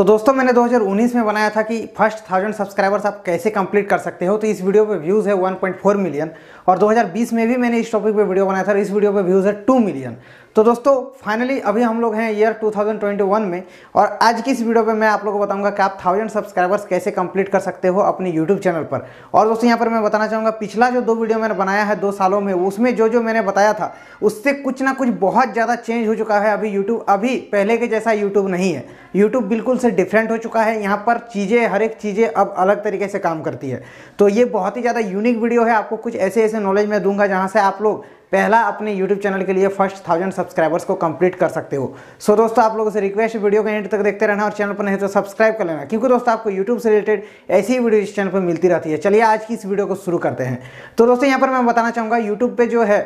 तो दोस्तों मैंने 2019 में बनाया था कि फर्स्ट थाउजेंड सब्सक्राइबर्स आप कैसे कंप्लीट कर सकते हो तो इस वीडियो पे व्यूज़ है 1.4 मिलियन और 2020 में भी मैंने इस टॉपिक पे वीडियो बनाया था और इस वीडियो पे व्यूज़ है 2 मिलियन तो दोस्तों फाइनली अभी हम लोग हैं ईयर 2021 में और आज की इस वीडियो पे मैं आप लोगों को बताऊंगा कि आप थाउजेंड सब्सक्राइबर्स कैसे कंप्लीट कर सकते हो अपने यूट्यूब चैनल पर और दोस्तों यहाँ पर मैं बताना चाहूँगा पिछला जो दो वीडियो मैंने बनाया है दो सालों में उसमें जो जो मैंने बताया था उससे कुछ ना कुछ बहुत ज़्यादा चेंज हो चुका है अभी यूट्यूब अभी पहले के जैसा यूट्यूब नहीं है यूट्यूब बिल्कुल से डिफरेंट हो चुका है यहाँ पर चीज़ें हर एक चीज़ें अब अलग तरीके से काम करती है तो ये बहुत ही ज़्यादा यूनिक वीडियो है आपको कुछ ऐसे ऐसे नॉलेज मैं दूंगा जहाँ से आप लोग पहला अपने यूट्यूब चैनल के लिए फर्स्ट थाउजेंड सब्सक्राइबर्स को कंप्लीट कर सकते हो सो so, दोस्तों आप लोगों से रिक्वेस्ट वीडियो के एंड तक देखते रहना और चैनल पर नहीं तो सब्सक्राइब कर लेना क्योंकि दोस्तों आपको यूट्यूब से रिलेटेड ऐसी ही वीडियो इस चैनल पर मिलती रहती है चलिए आज की इस वीडियो को शुरू करते हैं तो दोस्तों यहाँ पर मैं बताना चाहूँगा यूट्यूब पर जो है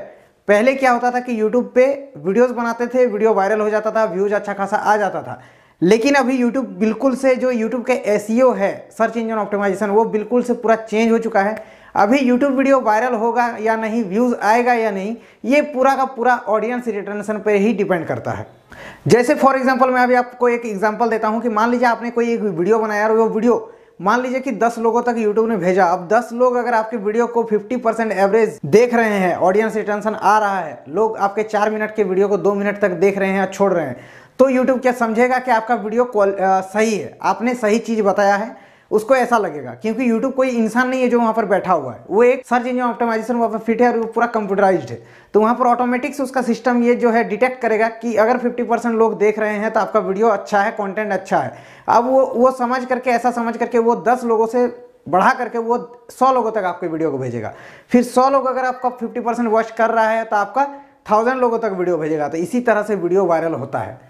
पहले क्या होता था कि यूट्यूब पर वीडियोज बनाते थे वीडियो वायरल हो जाता था व्यूज अच्छा खासा आ जाता था लेकिन अभी YouTube बिल्कुल से जो YouTube के एस e है सर्च इंजन ऑप्टिमाइजेशन वो बिल्कुल से पूरा चेंज हो चुका है अभी YouTube वीडियो वायरल होगा या नहीं व्यूज़ आएगा या नहीं ये पूरा का पूरा ऑडियंस रिटर्नेशन पर ही डिपेंड करता है जैसे फॉर एग्जाम्पल मैं अभी आपको एक एग्जाम्पल देता हूँ कि मान लीजिए आपने कोई एक वीडियो बनाया और वो वीडियो मान लीजिए कि 10 लोगों तक YouTube ने भेजा अब 10 लोग अगर आपके वीडियो को 50 परसेंट एवरेज देख रहे हैं ऑडियंस रिटेंशन आ रहा है लोग आपके चार मिनट के वीडियो को दो मिनट तक देख रहे हैं और छोड़ रहे हैं तो यूट्यूब क्या समझेगा कि आपका वीडियो आ, सही है आपने सही चीज़ बताया है उसको ऐसा लगेगा क्योंकि यूट्यूब कोई इंसान नहीं है जो वहाँ पर बैठा हुआ है वो एक सर्च इंजन ऑप्टिमाइजेशन वहाँ पर फिट है और वो पूरा कंप्यूटराइज्ड है तो वहाँ पर ऑटोमेटिक्स उसका सिस्टम ये जो है डिटेक्ट करेगा कि अगर 50 परसेंट लोग देख रहे हैं तो आपका वीडियो अच्छा है कंटेंट अच्छा है अब वो वो समझ करके ऐसा समझ करके वो दस लोगों से बढ़ा करके वो सौ लोगों तक आपके वीडियो को भेजेगा फिर सौ लोग अगर आपका फिफ्टी परसेंट वॉच कर रहा है तो आपका थाउजेंड लोगों तक वीडियो भेजेगा तो इसी तरह से वीडियो वायरल होता है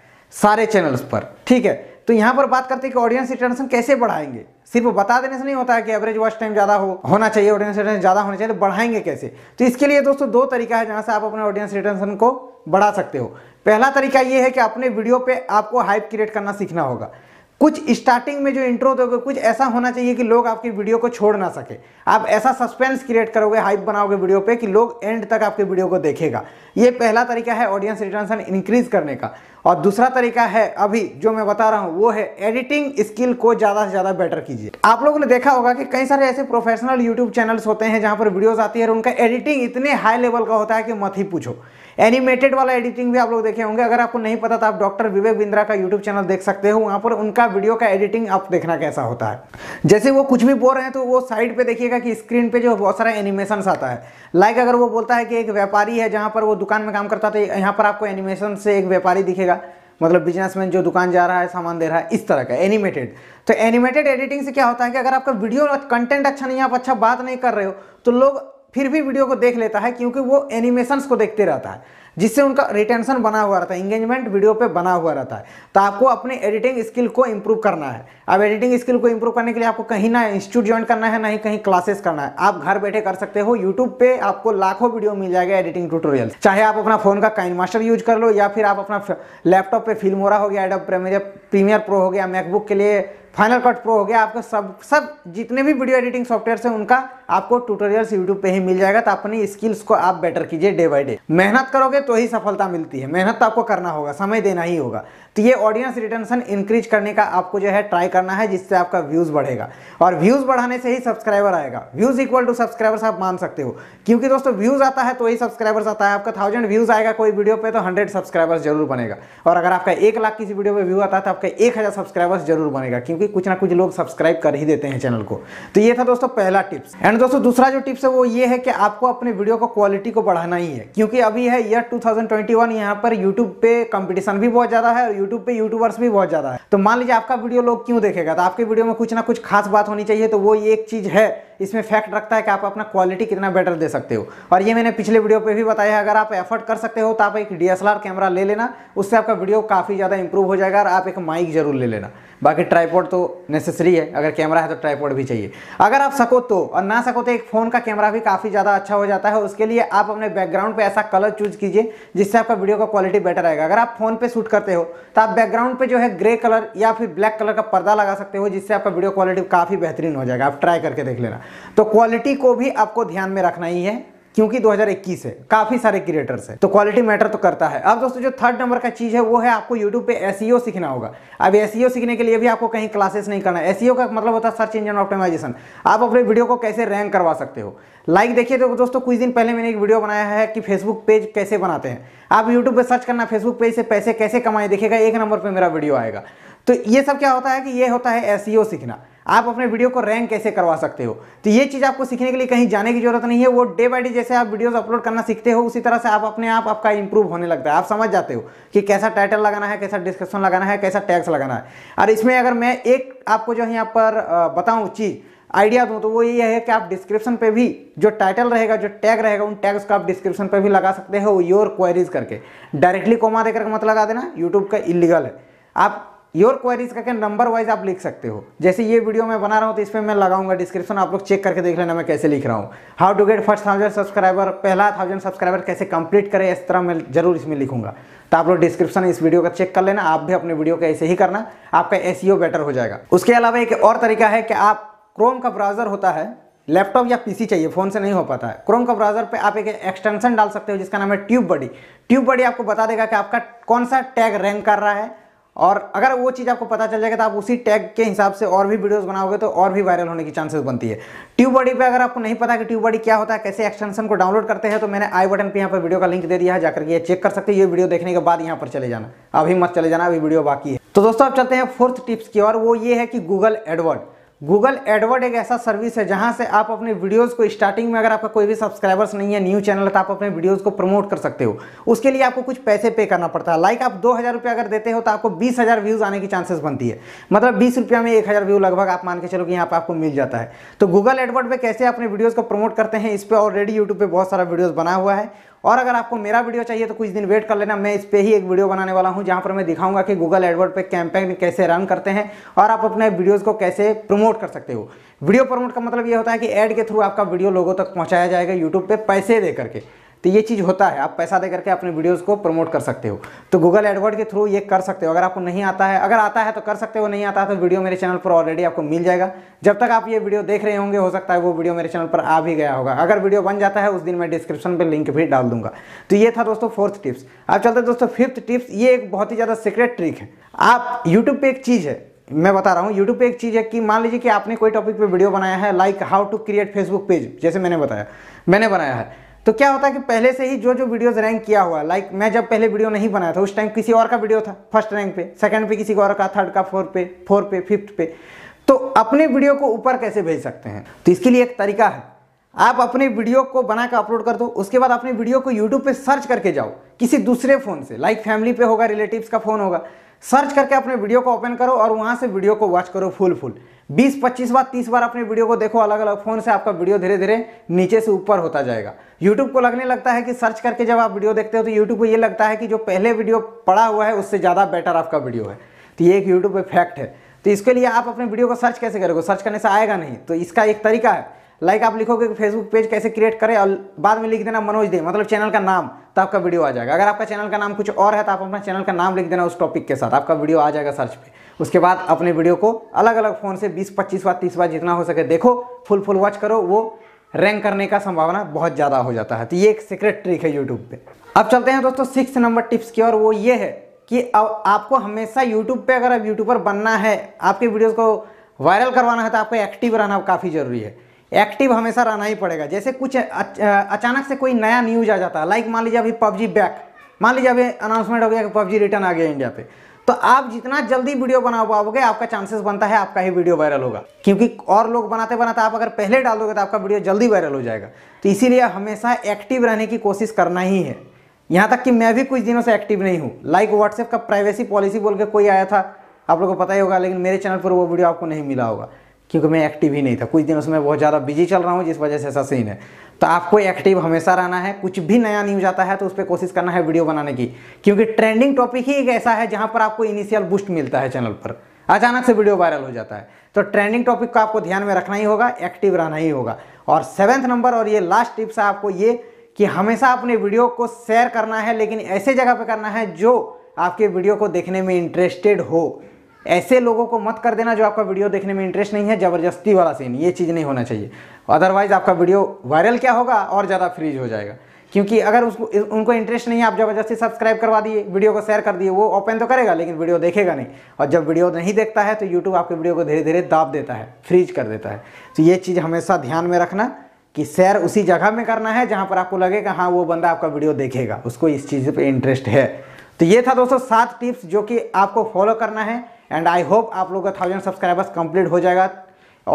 सारे चैनल्स पर ठीक है तो यहाँ पर बात करते हैं कि ऑडियंस रिटेंशन कैसे बढ़ाएंगे सिर्फ बता देने से नहीं होता है कि एवरेज वॉच टाइम ज़्यादा हो होना चाहिए ऑडियंस रिटर्न ज़्यादा होना चाहिए तो बढ़ाएंगे कैसे तो इसके लिए दोस्तों दो तरीका है जहाँ से आप अपने ऑडियंस रिटेंशन को बढ़ा सकते हो पहला तरीका ये है कि अपने वीडियो पर आपको हाइप क्रिएट करना सीखना होगा कुछ स्टार्टिंग में जो इंट्रो दोगे कुछ ऐसा होना चाहिए कि लोग आपकी वीडियो को छोड़ ना सके आप ऐसा सस्पेंस क्रिएट करोगे हाइप बनाओगे वीडियो पे कि लोग एंड तक आपके वीडियो को देखेगा ये पहला तरीका है ऑडियंस रिटर्नसन इंक्रीज करने का और दूसरा तरीका है अभी जो मैं बता रहा हूँ वो है एडिटिंग स्किल को ज़्यादा से ज़्यादा बेटर कीजिए आप लोगों ने देखा होगा कि कई सारे ऐसे प्रोफेशनल यूट्यूब चैनल्स होते हैं जहाँ पर वीडियोज़ आती है और उनका एडिटिंग इतने हाई लेवल का होता है कि मत ही पूछो एनिमेटेड वाला एडिटिंग भी आप लोग देखे होंगे अगर आपको नहीं पता तो आप डॉक्टर विवेक बिंद्रा का यूट्यूब चैनल देख सकते हो वहाँ पर उनका वीडियो का एडिटिंग आप देखना कैसा होता है जैसे वो कुछ भी बोल रहे हैं तो वो साइड पर देखिएगा कि स्क्रीन पर जो बहुत सारा एनिमेशन आता है लाइक अगर वो बोलता है कि एक व्यापारी है जहाँ पर वो दुकान में काम करता था तो यहाँ पर आपको एनिमेशन से एक व्यापारी दिखेगा मतलब बिजनेसमैन जो दुकान जा रहा है सामान दे रहा है इस तरह का एनिमेटेड तो एनिमेटेड एडिटिंग से क्या होता है कि अगर आपका वीडियो कंटेंट अच्छा नहीं है आप अच्छा बात नहीं कर रहे हो तो लोग फिर भी वीडियो को देख लेता है क्योंकि वो एनिमेशंस को देखते रहता है जिससे उनका रिटेंशन बना हुआ रहता है इंगेजमेंट वीडियो पे बना हुआ रहता है तो आपको अपने एडिटिंग स्किल को इम्प्रूव करना है अब एडिटिंग स्किल को इंप्रूव करने के लिए आपको कहीं ना इंस्टीट्यूट ज्वाइन करना है ना ही कहीं क्लासेस करना है आप घर बैठे कर सकते हो यूट्यूब पे आपको लाखों वीडियो मिल जाएगा एडिटिंग ट्यूटोरियल चाहे आप अपना फोन का काइन मास्टर यूज कर लो या फिर आप अपना लैपटॉप पे फिल्म हो रहा हो गया प्रीमियर प्रीमियर प्रो हो गया मैकबुक के लिए फाइनल कट प्रो हो गया आपको सब सब जितने भी वीडियो एडिटिंग सॉफ्टवेयर है उनका आपको ट्यूटोरियल्स यूट्यूब पे ही मिल जाएगा तो अपनी स्किल्स को आप बेटर कीजिए डे बाय डे मेहनत करोगे तो ही सफलता मिलती है मेहनत तो आपको करना होगा समय देना ही होगा तो ये ऑडियंस रिटेंशन इंक्रीज करने का आपको जो है ट्राई करना है जिससे आपका व्यूज़ बढ़ेगा और व्यूज़ बढ़ाने से ही सब्सक्राइबर आएगा व्यूज़ इक्वल टू सब्सक्राइबर्स आप मान सकते हो क्योंकि दोस्तों व्यूज़ आता है तो ही सब्सक्राइबर्स आता है आपका थाउजेंड व्यूज़ आएगा कोई वीडियो पर तो हंड्रेड सब्सक्राइबर्स जरूर बनेगा और अगर आपका एक लाख किसी वीडियो पर व्यू आता है तो आपका एक सब्सक्राइबर्स जरूर बनेगा क्योंकि कुछ ना कुछ लोग सब्सक्राइब कर ही देते हैं चैनल को तो ये था दोस्तों पहला टिप्स एंड दोस्तों दूसरा जो टिप्स है वो ये है कि आपको अपने वीडियो को क्वालिटी को बढ़ाना ही है क्योंकि अभी है ईयर 2021 यहाँ पर यूट्यूब पे कॉम्पिटिशन भी बहुत ज़्यादा है और यूट्यूब पे यूट्यूबर्स भी बहुत ज़्यादा है तो मान लीजिए आपका वीडियो लोग क्यों देखेगा तो आपके वीडियो में कुछ ना कुछ खास बात होनी चाहिए तो वो ये एक चीज़ है इसमें फैक्ट रखता है कि आप अपना क्वालिटी कितना बेटर दे सकते हो और ये मैंने पिछले वीडियो पे भी बताया है अगर आप एफर्ट कर सकते हो तो आप एक डी कैमरा ले लेना उससे आपका वीडियो काफ़ी ज़्यादा इंप्रूव हो जाएगा और आप एक माइक जरूर ले लेना बाकी ट्राईपोड तो नेसेसरी है अगर कैमरा है तो ट्राईपोड भी चाहिए अगर आप सको तो और ना सको तो एक फ़ोन का कैमरा भी काफ़ी ज़्यादा अच्छा हो जाता है उसके लिए आप अपने बैकग्राउंड पे ऐसा कलर चूज कीजिए जिससे आपका वीडियो का क्वालिटी बेटर आएगा अगर आप फ़ोन पे शूट करते हो तो आप बैकग्राउंड पे जो है ग्रे कलर या फिर ब्लैक कलर का पर्दा लगा सकते हो जिससे आपका वीडियो क्वालिटी काफ़ी बेहतरीन हो जाएगा आप ट्राई करके देख लेना तो क्वालिटी को भी आपको ध्यान में रखना ही है क्योंकि 2021 है काफी सारे क्रिएटर्स है तो क्वालिटी मैटर तो करता है अब दोस्तों जो थर्ड नंबर का चीज है वो है आपको यूट्यूब पे एसईओ e सीखना होगा अब एसईओ e सीखने के लिए भी आपको कहीं क्लासेस नहीं करना है एसईओ e का मतलब होता है सर्च इंजन ऑप्टिमाइजेशन आप अपने वीडियो को कैसे रैंक करवा सकते हो लाइक देखिए तो दोस्तों कुछ दिन पहले मैंने एक वीडियो बनाया है कि फेसबुक पेज कैसे बनाते हैं आप यूट्यूब पर सर्च करना फेसबुक पेज से पैसे कैसे कमाए देखेगा एक नंबर पर मेरा वीडियो आएगा तो ये सब क्या होता है कि ये होता है एस सीखना आप अपने वीडियो को रैंक कैसे करवा सकते हो तो ये चीज़ आपको सीखने के लिए कहीं जाने की जरूरत नहीं है वो डे बाई डे जैसे आप वीडियोस अपलोड करना सीखते हो उसी तरह से आप अपने आप आपका इंप्रूव होने लगता है आप समझ जाते हो कि कैसा टाइटल लगाना है कैसा डिस्क्रिप्शन लगाना है कैसा टैक्स लगाना है और इसमें अगर मैं एक आपको जो है यहाँ पर बताऊँ चीज़ आइडिया दूँ तो वो ये है कि आप डिस्क्रिप्शन पे भी जो टाइटल रहेगा जो टैग रहेगा उन टैग्स को आप डिस्क्रिप्शन पे भी लगा सकते हो योर क्वेरीज करके डायरेक्टली कोमा देकर मत लगा देना यूट्यूब का इलीगल है आप योर क्वेरीज करके नंबर वाइज आप लिख सकते हो जैसे ये वीडियो मैं बना रहा हूँ तो इसमें मैं लगाऊंगा डिस्क्रिप्शन आप लोग चेक करके देख लेना मैं कैसे लिख रहा हूँ how to get first thousand subscriber पहला थाउजेंड सब्सक्राइबर कैसे कंप्लीट करें इस तरह मैं जरूर इसमें लिखूंगा तो आप लोग डिस्क्रिप्शन इस वीडियो का चेक कर लेना आप भी अपने वीडियो का ऐसे ही करना आपका एस बेटर e हो जाएगा उसके अलावा एक और तरीका है कि आप क्रोम का ब्राउजर होता है लैपटॉप या पीसी चाहिए फ़ोन से नहीं हो पाता है क्रोम का ब्राउजर पे आप एक एक्सटेंशन डाल सकते हो जिसका नाम है ट्यूब बडी ट्यूब बडी आपको बता देगा कि आपका कौन सा टैग रैंक कर रहा है और अगर वो चीज़ आपको पता चल जाएगा तो आप उसी टैग के हिसाब से और भी वीडियोस बनाओगे तो और भी वायरल होने की चांसेस बनती है ट्यूब बॉडी पे अगर आपको नहीं पता कि ट्यूब बॉडी क्या होता है कैसे एक्सटेंशन को डाउनलोड करते हैं तो मैंने आई बटन पे यहाँ पर वीडियो का लिंक दे दिया है जाकर ये चेक कर सकते हैं ये वीडियो देखने के बाद यहाँ पर चले जाना अभी मत चले जाना अभी वीडियो बाकी है तो दोस्तों आप चलते हैं फोर्थ टिप्स की और वो ये है कि गूगल एडवर्ड गूगल एडवर्ड एक ऐसा सर्विस है जहां से आप अपने वीडियोस को स्टार्टिंग में अगर आपका कोई भी सब्सक्राइबर्स नहीं है न्यू चैनल तो आप अपने वीडियोस को प्रमोट कर सकते हो उसके लिए आपको कुछ पैसे पे करना पड़ता है लाइक आप दो हज़ार रुपये अगर देते हो तो आपको बीस हज़ार व्यूज़ आने की चांसेस बनती है मतलब बीस रुपया में एक हज़ार व्यू लगभग आप मान के चलो कि यहाँ पर आपको मिल जाता है तो गूगल एडवर्ड पर कैसे अपने वीडियोज़ को प्रमोट करते हैं इस पर ऑलरेडी यूट्यूब पर बहुत सारा वीडियोज़ बना हुआ है और अगर आपको मेरा वीडियो चाहिए तो कुछ दिन वेट कर लेना मैं इस पर ही एक वीडियो बनाने वाला हूँ जहाँ पर मैं दिखाऊंगा कि गूगल एडवर्ड पर कैंपेन कैसे रन करते हैं और आप अपने वीडियोज़ को कैसे प्रमोट कर सकते हो वीडियो प्रमोट का मतलब ये होता है कि एड के थ्रू आपका वीडियो लोगों तक पहुँचाया जाएगा यूट्यूब पर पैसे दे करके तो ये चीज़ होता है आप पैसा दे करके अपने वीडियोज़ को प्रमोट कर सकते हो तो गूगल एडवर्ड के थ्रू ये कर सकते हो अगर आपको नहीं आता है अगर आता है तो कर सकते हो नहीं आता है तो वीडियो मेरे चैनल पर ऑलरेडी आपको मिल जाएगा जब तक आप ये वीडियो देख रहे होंगे हो सकता है वो वीडियो मेरे चैनल पर आ भी गया होगा अगर वीडियो बन जाता है उस दिन मैं डिस्क्रिप्शन पर लिंक भी डाल दूंगा तो ये था दोस्तों फोर्थ टिप्स आप चलते दोस्तों फिफ्थ टिप्स ये एक बहुत ही ज़्यादा सीक्रेट ट्रिक है आप यूट्यूब पर एक चीज़ है मैं बता रहा हूँ YouTube पे एक चीज़ है कि मान लीजिए कि आपने कोई टॉपिक पे वीडियो बनाया है like how to create Facebook page जैसे मैंने बताया मैंने बनाया है तो क्या होता है कि पहले से ही जो जो वीडियोस रैंक किया हुआ लाइक मैं जब पहले वीडियो नहीं बनाया था उस टाइम किसी और का वीडियो था फर्स्ट रैंक पे सेकंड पे किसी और का थर्ड का फोर्थ पे फोर्थ पे फिफ्थ पे तो अपने वीडियो को ऊपर कैसे भेज सकते हैं तो इसके लिए एक तरीका है आप अपने वीडियो को बनाकर अपलोड कर दो उसके बाद अपने वीडियो को यूट्यूब पे सर्च करके जाओ किसी दूसरे फ़ोन से लाइक फैमिली पे होगा रिलेटिव्स का फ़ोन होगा सर्च करके अपने वीडियो को ओपन करो और वहाँ से वीडियो को वॉच करो फुल फुल 20 25 बार 30 बार अपने वीडियो को देखो अलग अलग फ़ोन से आपका वीडियो धीरे धीरे नीचे से ऊपर होता जाएगा यूट्यूब को लगने लगता है कि सर्च करके जब आप वीडियो देखते हो तो यूट्यूब को ये लगता है कि जो पहले वीडियो पड़ा हुआ है उससे ज़्यादा बेटर आपका वीडियो है तो ये एक यूट्यूब पर फैक्ट है तो इसके लिए आप अपने वीडियो को सर्च कैसे करोगे सर्च करने से आएगा नहीं तो इसका एक तरीका है लाइक आप लिखोगे फेसबुक पेज कैसे क्रिएट करें और बाद में लिख देना मनोज दे मतलब चैनल का नाम तो आपका वीडियो आ जाएगा अगर आपका चैनल का नाम कुछ और है तो आप अपना चैनल का नाम लिख देना उस टॉपिक के साथ आपका वीडियो आ जाएगा सर्च पे उसके बाद अपने वीडियो को अलग अलग फ़ोन से बीस पच्चीस बार तीस बार जितना हो सके देखो फुल फुल वॉच करो वो रैंक करने का संभावना बहुत ज़्यादा हो जाता है तो ये एक सीक्रेट ट्रिक है यूट्यूब पे अब चलते हैं दोस्तों सिक्स नंबर टिप्स की और वो ये है कि अब आपको हमेशा यूट्यूब पे अगर आप यूट्यूबर बनना है आपके वीडियोस को वायरल करवाना है तो आपको एक्टिव रहना काफ़ी ज़रूरी है एक्टिव हमेशा रहना ही पड़ेगा जैसे कुछ अचानक से कोई नया न्यूज आ जाता है लाइक मान लीजिए अभी पबजी बैक मान लीजिए अभी अनाउंसमेंट हो गया कि पबजी रिटर्न आ गया इंडिया पे तो आप जितना जल्दी वीडियो बना पाओगे आपका चांसेस बनता है आपका ही वीडियो वायरल होगा क्योंकि और लोग बनाते बनाते आप अगर पहले डाल दोगे तो आपका वीडियो जल्दी वायरल हो जाएगा तो इसीलिए हमेशा एक्टिव रहने की कोशिश करना ही है यहाँ तक कि मैं भी कुछ दिनों से एक्टिव नहीं हूँ लाइक व्हाट्सएप का प्राइवेसी पॉलिसी बोल के कोई आया था आप लोगों को पता ही होगा लेकिन मेरे चैनल पर वो वीडियो आपको नहीं मिला होगा क्योंकि मैं एक्टिव ही नहीं था कुछ दिनों से मैं बहुत ज़्यादा बिजी चल रहा हूँ जिस वजह से ऐसा सीन है तो आपको एक्टिव हमेशा रहना है कुछ भी नया न्यूज आता है तो उस पर कोशिश करना है वीडियो बनाने की क्योंकि ट्रेंडिंग टॉपिक ही एक ऐसा है जहाँ पर आपको इनिशियल बूस्ट मिलता है चैनल पर अचानक से वीडियो वायरल हो जाता है तो ट्रेंडिंग टॉपिक को आपको ध्यान में रखना ही होगा एक्टिव रहना ही होगा और सेवेंथ नंबर और ये लास्ट टिप्स है आपको ये कि हमेशा अपने वीडियो को शेयर करना है लेकिन ऐसे जगह पर करना है जो आपके वीडियो को देखने में इंटरेस्टेड हो ऐसे लोगों को मत कर देना जो आपका वीडियो देखने में इंटरेस्ट नहीं है ज़बरदस्ती वाला सीन ये चीज़ नहीं होना चाहिए अदरवाइज़ आपका वीडियो वायरल क्या होगा और ज़्यादा फ्रीज हो जाएगा क्योंकि अगर उसको उनको इंटरेस्ट नहीं है आप ज़बरदस्ती सब्सक्राइब करवा दिए वीडियो को शेयर कर दिए वो ओपन तो करेगा लेकिन वीडियो देखेगा नहीं और जब वीडियो नहीं देखता है तो यूट्यूब आपके वीडियो को धीरे धीरे दाब देता है फ्रीज कर देता है तो ये चीज़ हमेशा ध्यान में रखना कि शेयर उसी जगह में करना है जहाँ पर आपको लगेगा हाँ वो बंदा आपका वीडियो देखेगा उसको इस चीज़ पर इंटरेस्ट है तो ये था दोस्तों सात टिप्स जो कि आपको फॉलो करना है एंड आई होप आप लोग का थाउजेंड सब्सक्राइबर्स कंप्लीट हो जाएगा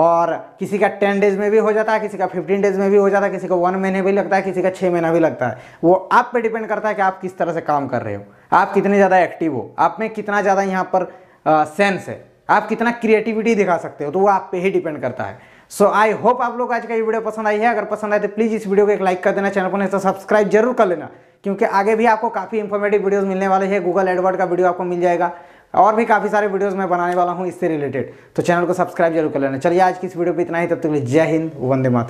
और किसी का टेन डेज में भी हो जाता है किसी का फिफ्टीन डेज में भी हो जाता है किसी का वन महीने भी लगता है किसी का छः महीना भी लगता है वो आप पे डिपेंड करता है कि आप किस तरह से काम कर रहे हो आप कितने ज़्यादा एक्टिव हो आप में कितना ज़्यादा यहाँ पर आ, सेंस है आप कितना क्रिएटिविटी दिखा सकते हो तो वो आप पे ही डिपेंड करता है सो आई होप आप लोग आज का ये वीडियो पसंद आई है अगर पसंद आए तो प्लीज़ इस वीडियो को एक लाइक कर देना चैनल पर नहीं तो सब्सक्राइब जरूर कर लेना क्योंकि आगे भी आपको काफ़ी इन्फॉर्मेटिव वीडियोज़ मिलने वाले हैं गूगल एडवर्ड का वीडियो आपको मिल जाएगा और भी काफ़ी सारे वीडियोस मैं बनाने वाला हूँ इससे रिलेटेड तो चैनल को सब्सक्राइब जरूर कर लेना चलिए आज की इस वीडियो पर इतना ही तब तक जय हिंद वंदे मातर